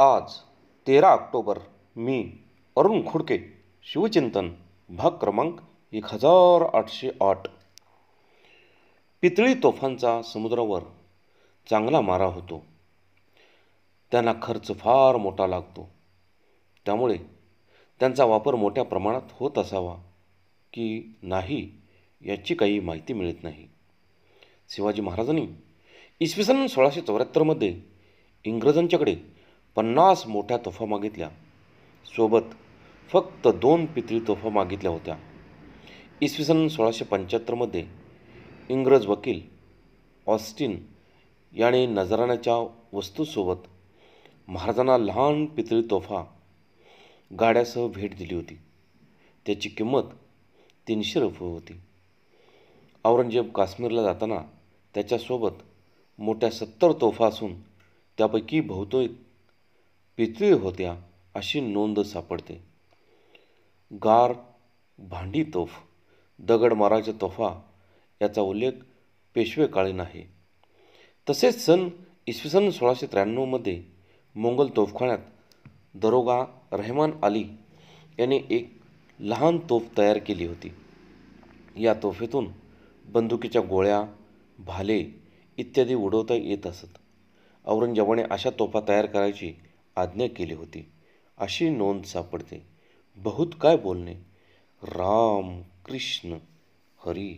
आज तेरा ऑक्टोबर मी अरुण खुडके शिवचिंतन भाग क्रमांक एक हजार आठशे आठ पितळी तोफांचा समुद्रावर चांगला मारा होतो त्यांना खर्च फार मोठा लागतो त्यामुळे त्यांचा वापर मोठ्या प्रमाणात होत असावा की नाही याची काही माहिती मिळत नाही शिवाजी महाराजांनी इसवी सन सोळाशे चौऱ्याहत्तरमध्ये इंग्रजांच्याकडे पन्नास मोठ्या तोफा मागितल्या सोबत फक्त दोन पितळी तोफा मागितल्या होत्या इसवी सन सोळाशे पंच्याहत्तरमध्ये इंग्रज वकील ऑस्टिन याने नजराण्याच्या वस्तूसोबत महाराजांना लहान पितळी तोफा गाड्यासह भेट दिली होती त्याची किंमत तीनशे रुपये होती औरंगजेब काश्मीरला जाताना त्याच्यासोबत मोठ्या सत्तर तोफा असून त्यापैकी बहुतेक पितळी होत्या अशी नोंद सापडते गार भांडी तोफ दगड दगडमाराच्या तोफा याचा उल्लेख पेशवेकाळीन आहे तसेच सन इसवी सन सोळाशे त्र्याण्णवमध्ये मोंगल तोफखान्यात दरोगा रहमान अली याने एक लहान तोफ तयार केली होती या तोफेतून बंदुकीच्या गोळ्या भाले इत्यादी उडवता येत असत औरंगजेबाने अशा तोफा तयार करायची आज्ञा केली होती अशी नोंद सापडते बहुत काय बोलणे राम कृष्ण हरी